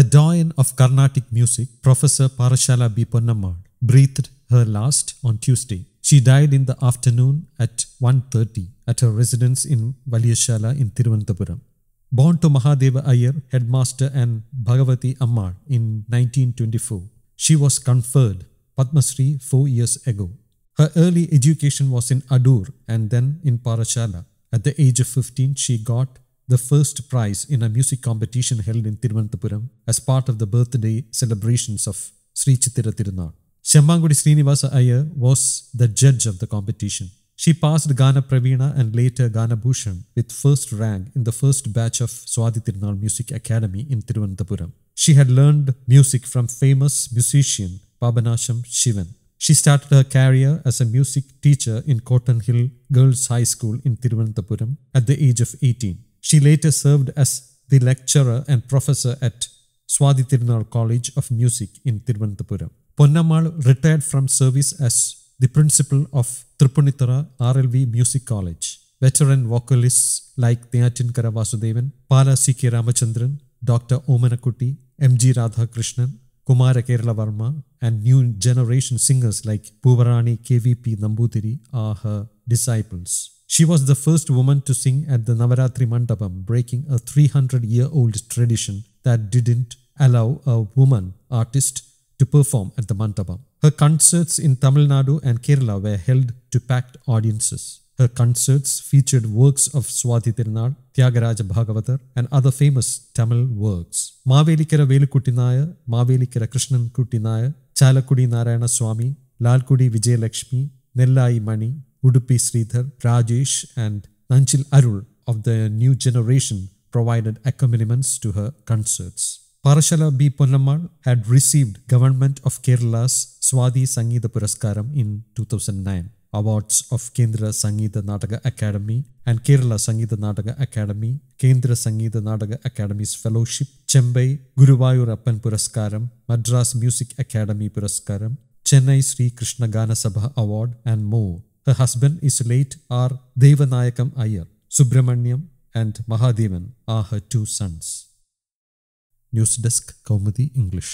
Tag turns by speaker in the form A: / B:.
A: A doyen of Carnatic music, Professor Parashala B. Ponnamad, breathed her last on Tuesday. She died in the afternoon at 1.30 at her residence in Valiyashala in Tiruvananthapuram. Born to Mahadeva Ayer, headmaster and Bhagavati Ammar in 1924, she was conferred Padma Shri four years ago. Her early education was in Adur and then in Parashala. At the age of 15, she got the first prize in a music competition held in Tiruvananthapuram as part of the birthday celebrations of Sri Chitira Tirunar. Shemmangudi Srinivasa was the judge of the competition. She passed Gana Pravina and later Gana Bhushan with first rank in the first batch of Swadhi Tirunal Music Academy in Tiruvananthapuram. She had learned music from famous musician Pabanasham Shivan. She started her career as a music teacher in Cotton Hill Girls High School in Tiruvananthapuram at the age of 18. She later served as the lecturer and professor at Swathi Tirunal College of Music in Tiruvannanthapuram. Ponnammal retired from service as the principal of Tripunitara RLV Music College. Veteran vocalists like Theatinkara Karavasudevan, Pala C.K. Ramachandran, Dr. Omanakuti, M.G. Radhakrishnan, Kumara Varma, and new generation singers like Puvarani K.V.P. Nambutiri are her disciples. She was the first woman to sing at the Navaratri Mandapam, breaking a 300 year old tradition that didn't allow a woman artist to perform at the Mandapam. Her concerts in Tamil Nadu and Kerala were held to packed audiences. Her concerts featured works of Swathi Tirunal, Tyagaraja Bhagavatar, and other famous Tamil works. Mavelikara Velukkutti Nair, Mavelikara Krishnan Kutinaya, Chalakudi Narayana Swami, Lalkudi Vijayalakshmi, Nellai Mani, Udupi Sridhar, Rajesh, and Nanchil Arul of the new generation provided accompaniments to her concerts. Parashala B. Ponnamal had received Government of Kerala's Swadi Sangita Puraskaram in 2009. Awards of Kendra Sangita Nataka Academy and Kerala Sangita Nataka Academy, Kendra Sangita Nataka Academy's Fellowship, Chembai Guruvayurappan Puraskaram, Madras Music Academy Puraskaram, Chennai Sri Krishna Gana Sabha Award, and more. Her husband is late R. Devanayakam Ayer. Subramanyam and Mahadevan are her two sons. News Desk Kaumudi English.